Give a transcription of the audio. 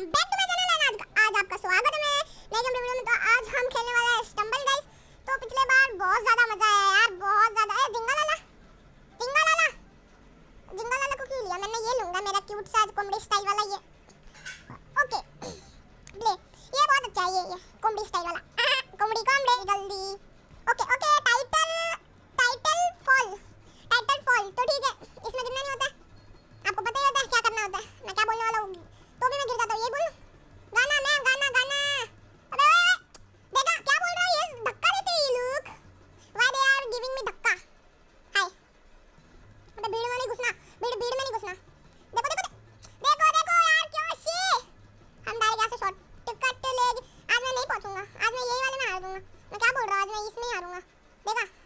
welcome back to my channel and आज आज आपका स्वागत है मैं नए कमरे वीडियो में तो आज हम खेलने वाले हैं स्टंबल गाइस तो पिछले बार बहुत ज्यादा मजा आया यार बहुत ज्यादा ए जिंगा लाला जिंगा लाला जिंगा लाला को क्यों लिया मैंने ये लूंगा मेरा क्यूट सा कॉमेडी स्टाइल वाला ये ओके प्ले ये बहुत अच्छा है ये ये कॉमेडी स्टाइल वाला कॉमेडी कॉमेडी जल्दी मैं इसमें हारूंगा देखा